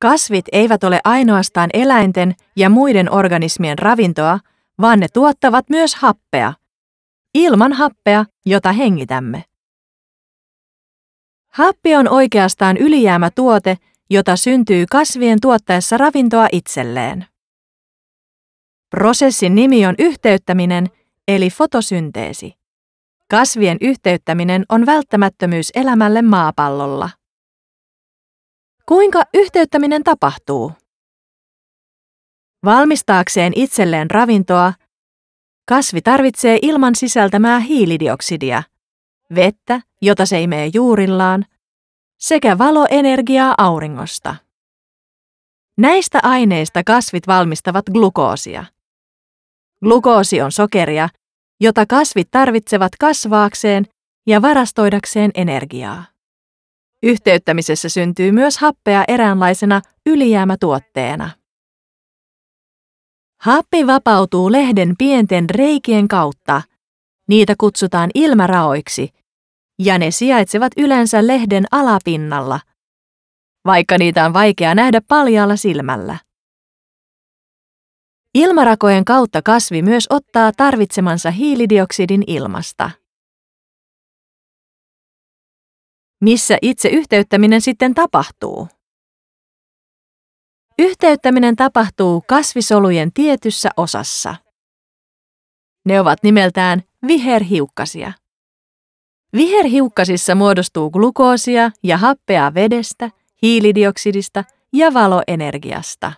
Kasvit eivät ole ainoastaan eläinten ja muiden organismien ravintoa, vaan ne tuottavat myös happea. Ilman happea, jota hengitämme. Happi on oikeastaan tuote, jota syntyy kasvien tuottaessa ravintoa itselleen. Prosessin nimi on yhteyttäminen, eli fotosynteesi. Kasvien yhteyttäminen on välttämättömyys elämälle maapallolla. Kuinka yhteyttäminen tapahtuu? Valmistaakseen itselleen ravintoa, kasvi tarvitsee ilman sisältämää hiilidioksidia, vettä, jota se imee juurillaan, sekä valoenergiaa auringosta. Näistä aineista kasvit valmistavat glukoosia. Glukoosi on sokeria, jota kasvit tarvitsevat kasvaakseen ja varastoidakseen energiaa. Yhteyttämisessä syntyy myös happea eräänlaisena ylijäämätuotteena. Happi vapautuu lehden pienten reikien kautta. Niitä kutsutaan ilmäraoiksi, ja ne sijaitsevat yleensä lehden alapinnalla, vaikka niitä on vaikea nähdä paljalla silmällä. Ilmarakojen kautta kasvi myös ottaa tarvitsemansa hiilidioksidin ilmasta. Missä itse yhteyttäminen sitten tapahtuu? Yhteyttäminen tapahtuu kasvisolujen tietyssä osassa. Ne ovat nimeltään viherhiukkasia. Viherhiukkasissa muodostuu glukoosia ja happea vedestä, hiilidioksidista ja valoenergiasta.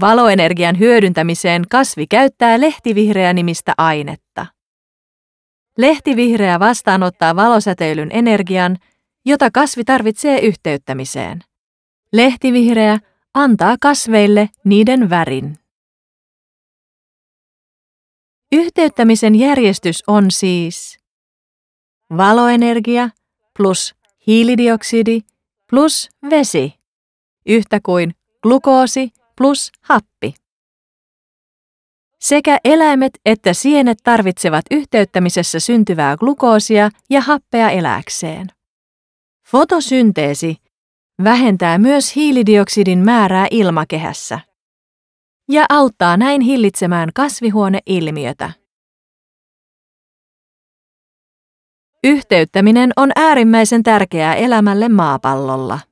Valoenergian hyödyntämiseen kasvi käyttää lehtivihreä nimistä ainetta – Lehtivihreä vastaanottaa valosäteilyn energian, jota kasvi tarvitsee yhteyttämiseen. Lehtivihreä antaa kasveille niiden värin. Yhteyttämisen järjestys on siis valoenergia plus hiilidioksidi plus vesi, yhtä kuin glukoosi plus happi. Sekä eläimet että sienet tarvitsevat yhteyttämisessä syntyvää glukoosia ja happea eläkseen. Fotosynteesi vähentää myös hiilidioksidin määrää ilmakehässä ja auttaa näin hillitsemään kasvihuoneilmiötä. Yhteyttäminen on äärimmäisen tärkeää elämälle maapallolla.